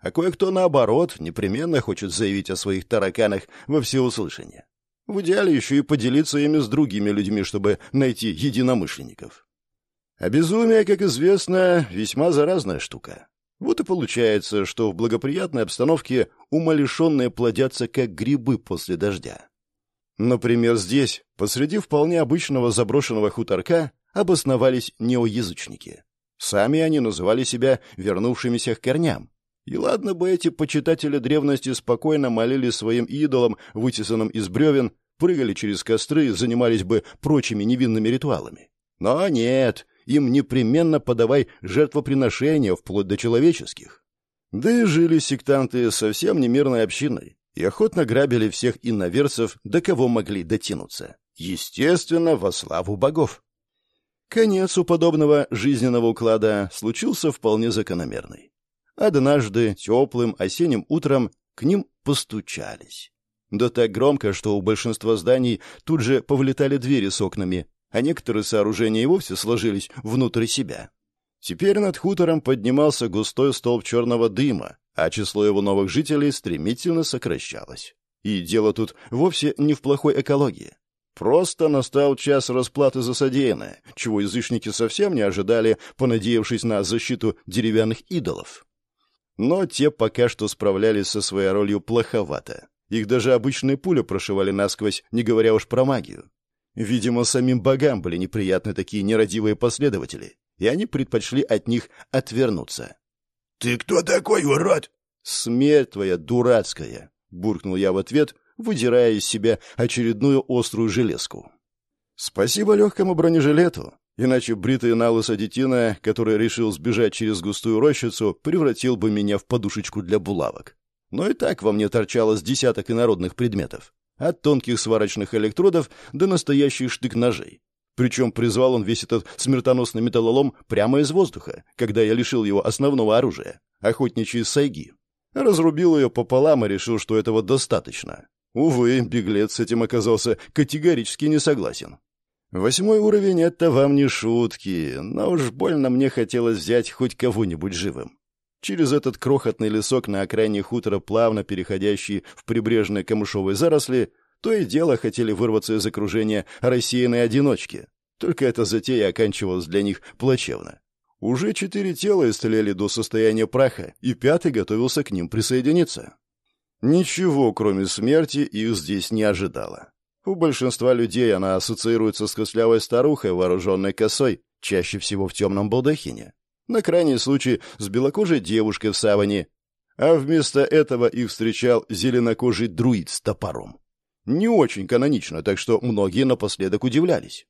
а кое-кто, наоборот, непременно хочет заявить о своих тараканах во всеуслышание. В идеале еще и поделиться ими с другими людьми, чтобы найти единомышленников. А безумие, как известно, весьма заразная штука. Вот и получается, что в благоприятной обстановке умалишенные плодятся, как грибы после дождя. Например, здесь, посреди вполне обычного заброшенного хуторка, обосновались неоязычники. Сами они называли себя вернувшимися к корням, и ладно бы эти почитатели древности спокойно молили своим идолам, вытесанным из бревен, прыгали через костры, занимались бы прочими невинными ритуалами. Но нет, им непременно подавай жертвоприношения, вплоть до человеческих. Да и жили сектанты совсем не мирной общиной и охотно грабили всех иноверцев, до кого могли дотянуться. Естественно, во славу богов. Конец у подобного жизненного уклада случился вполне закономерный однажды теплым осенним утром к ним постучались. Да так громко, что у большинства зданий тут же повлетали двери с окнами, а некоторые сооружения и вовсе сложились внутрь себя. Теперь над хутором поднимался густой столб черного дыма, а число его новых жителей стремительно сокращалось. И дело тут вовсе не в плохой экологии. Просто настал час расплаты за содеянное, чего язычники совсем не ожидали, понадеявшись на защиту деревянных идолов. Но те пока что справлялись со своей ролью плоховато. Их даже обычные пули прошивали насквозь, не говоря уж про магию. Видимо, самим богам были неприятны такие нерадивые последователи, и они предпочли от них отвернуться. «Ты кто такой, урод?» «Смерть твоя дурацкая!» — буркнул я в ответ, выдирая из себя очередную острую железку. Спасибо легкому бронежилету. Иначе бритый налысо детина, который решил сбежать через густую рощицу, превратил бы меня в подушечку для булавок. Но и так во мне торчало с десяток инородных предметов. От тонких сварочных электродов до настоящих штык-ножей. Причем призвал он весь этот смертоносный металлолом прямо из воздуха, когда я лишил его основного оружия — охотничьей сайги. Разрубил ее пополам и решил, что этого достаточно. Увы, беглец с этим оказался категорически не согласен. Восьмой уровень — это вам не шутки, но уж больно мне хотелось взять хоть кого-нибудь живым. Через этот крохотный лесок на окраине хутора, плавно переходящий в прибрежные камышовые заросли, то и дело хотели вырваться из окружения рассеянные одиночки. Только эта затея оканчивалась для них плачевно. Уже четыре тела истлели до состояния праха, и пятый готовился к ним присоединиться. Ничего, кроме смерти, их здесь не ожидало. У большинства людей она ассоциируется с костлявой старухой, вооруженной косой, чаще всего в темном балдахине. На крайний случай с белокожей девушкой в саване. А вместо этого их встречал зеленокожий друид с топором. Не очень канонично, так что многие напоследок удивлялись.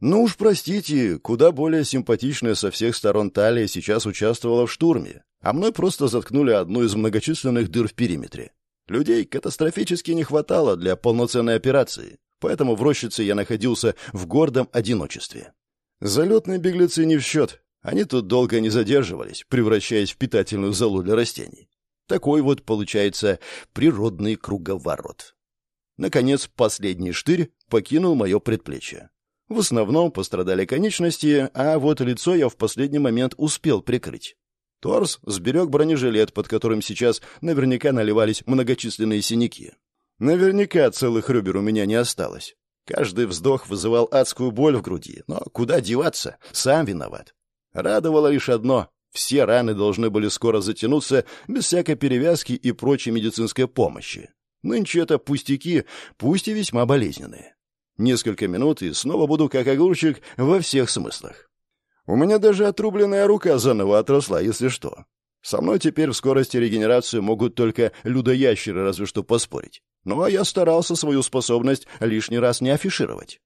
Ну уж простите, куда более симпатичная со всех сторон талия сейчас участвовала в штурме, а мной просто заткнули одну из многочисленных дыр в периметре. Людей катастрофически не хватало для полноценной операции, поэтому в рощице я находился в гордом одиночестве. Залетные беглецы не в счет, они тут долго не задерживались, превращаясь в питательную залу для растений. Такой вот получается природный круговорот. Наконец, последний штырь покинул мое предплечье. В основном пострадали конечности, а вот лицо я в последний момент успел прикрыть. Торс сберег бронежилет, под которым сейчас наверняка наливались многочисленные синяки. Наверняка целых ребер у меня не осталось. Каждый вздох вызывал адскую боль в груди, но куда деваться, сам виноват. Радовало лишь одно — все раны должны были скоро затянуться без всякой перевязки и прочей медицинской помощи. Нынче это пустяки, пусть и весьма болезненные. Несколько минут, и снова буду как огурчик во всех смыслах. У меня даже отрубленная рука заново отросла, если что. Со мной теперь в скорости регенерации могут только людоящеры разве что поспорить. Ну а я старался свою способность лишний раз не афишировать.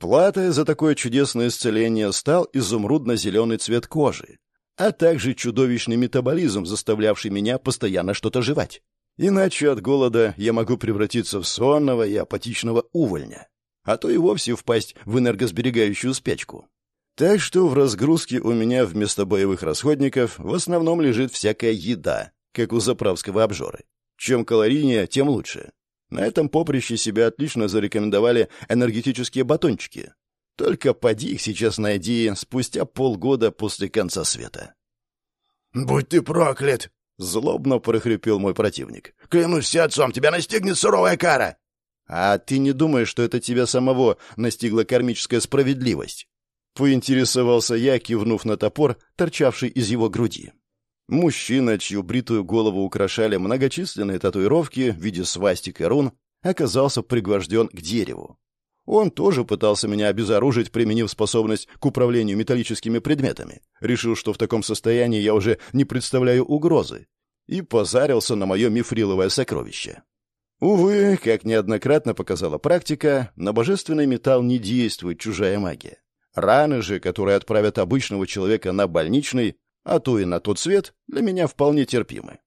Платой за такое чудесное исцеление стал изумрудно-зеленый цвет кожи, а также чудовищный метаболизм, заставлявший меня постоянно что-то жевать. Иначе от голода я могу превратиться в сонного и апатичного увольня, а то и вовсе впасть в энергосберегающую спячку. Так что в разгрузке у меня вместо боевых расходников в основном лежит всякая еда, как у заправского обжоры. Чем калорийнее, тем лучше. На этом поприще себя отлично зарекомендовали энергетические батончики. Только поди их сейчас найди спустя полгода после конца света. «Будь ты проклят!» — злобно прохрипел мой противник. «Клянусь отцом, тебя настигнет суровая кара!» «А ты не думаешь, что это тебя самого настигла кармическая справедливость?» Поинтересовался я, кивнув на топор, торчавший из его груди. Мужчина, чью бритую голову украшали многочисленные татуировки в виде свастик и рун, оказался пригвожден к дереву. Он тоже пытался меня обезоружить, применив способность к управлению металлическими предметами. Решил, что в таком состоянии я уже не представляю угрозы. И позарился на мое мифриловое сокровище. Увы, как неоднократно показала практика, на божественный металл не действует чужая магия. Раны же, которые отправят обычного человека на больничный, а то и на тот свет, для меня вполне терпимы.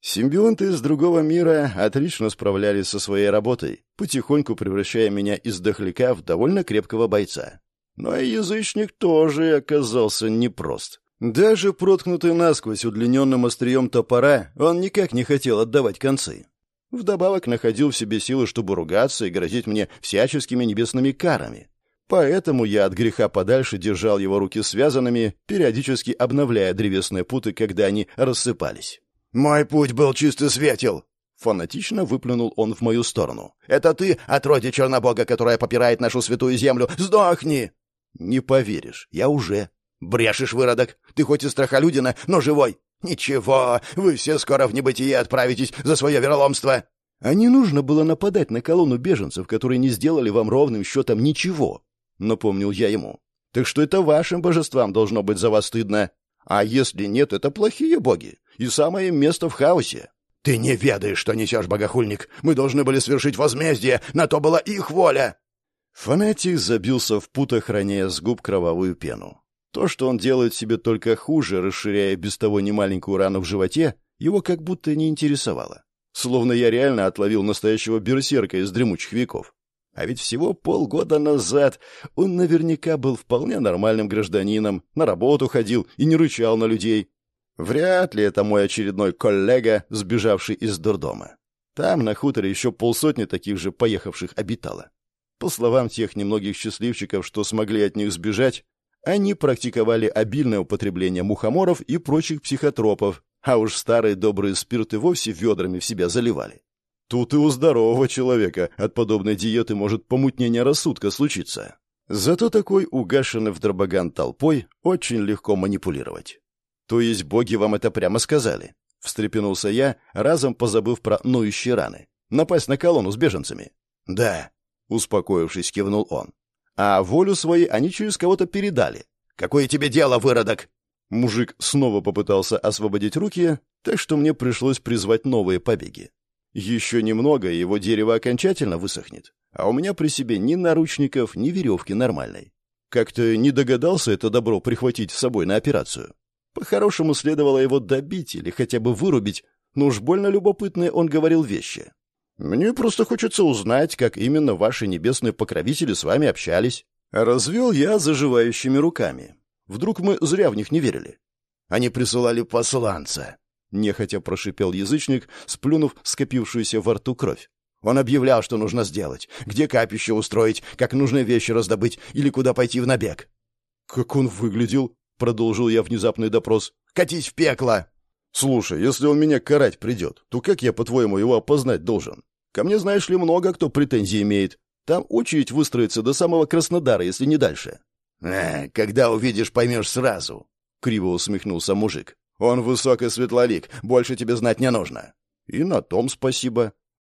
Симбионты из другого мира отлично справлялись со своей работой, потихоньку превращая меня из дохляка в довольно крепкого бойца. Но и язычник тоже оказался непрост. Даже проткнутый насквозь удлиненным острием топора, он никак не хотел отдавать концы. Вдобавок находил в себе силы, чтобы ругаться и грозить мне всяческими небесными карами. Поэтому я от греха подальше держал его руки связанными, периодически обновляя древесные путы, когда они рассыпались. «Мой путь был чисто светел!» Фанатично выплюнул он в мою сторону. «Это ты, отродье Чернобога, которая попирает нашу святую землю! Сдохни!» «Не поверишь, я уже...» «Брешешь, выродок! Ты хоть и страхолюдина, но живой! «Ничего, вы все скоро в небытие отправитесь за свое вероломство!» «А не нужно было нападать на колонну беженцев, которые не сделали вам ровным счетом ничего. — напомнил я ему. «Так что это вашим божествам должно быть за вас стыдно. А если нет, это плохие боги, и самое место в хаосе». «Ты не ведаешь, что несешь, богохульник! Мы должны были свершить возмездие, на то была их воля!» Фанатик забился в путах, роняя с губ кровавую пену. То, что он делает себе только хуже, расширяя без того немаленькую рану в животе, его как будто не интересовало. Словно я реально отловил настоящего берсерка из дремучих веков. А ведь всего полгода назад он наверняка был вполне нормальным гражданином, на работу ходил и не рычал на людей. Вряд ли это мой очередной коллега, сбежавший из дурдома. Там на хуторе еще полсотни таких же поехавших обитало. По словам тех немногих счастливчиков, что смогли от них сбежать, они практиковали обильное употребление мухоморов и прочих психотропов, а уж старые добрые спирты вовсе ведрами в себя заливали. Тут и у здорового человека от подобной диеты может помутнение рассудка случиться. Зато такой угашенный в дробоган толпой очень легко манипулировать. То есть боги вам это прямо сказали? Встрепенулся я, разом позабыв про ноющие раны. Напасть на колонну с беженцами? Да, успокоившись, кивнул он. А волю свои они через кого-то передали. Какое тебе дело, выродок? Мужик снова попытался освободить руки, так что мне пришлось призвать новые побеги. Еще немного, и его дерево окончательно высохнет. А у меня при себе ни наручников, ни веревки нормальной. Как-то не догадался это добро прихватить с собой на операцию. По-хорошему следовало его добить или хотя бы вырубить, но уж больно любопытные он говорил вещи. «Мне просто хочется узнать, как именно ваши небесные покровители с вами общались». Развел я заживающими руками. Вдруг мы зря в них не верили. Они присылали посланца. — нехотя прошипел язычник, сплюнув скопившуюся во рту кровь. «Он объявлял, что нужно сделать, где капище устроить, как нужные вещи раздобыть или куда пойти в набег». «Как он выглядел?» — продолжил я внезапный допрос. «Катись в пекло!» «Слушай, если он меня карать придет, то как я, по-твоему, его опознать должен? Ко мне, знаешь ли, много кто претензий имеет. Там очередь выстроится до самого Краснодара, если не дальше». «Э, «Когда увидишь, поймешь сразу», — криво усмехнулся мужик. Он высок и светлолик, больше тебе знать не нужно. И на том спасибо.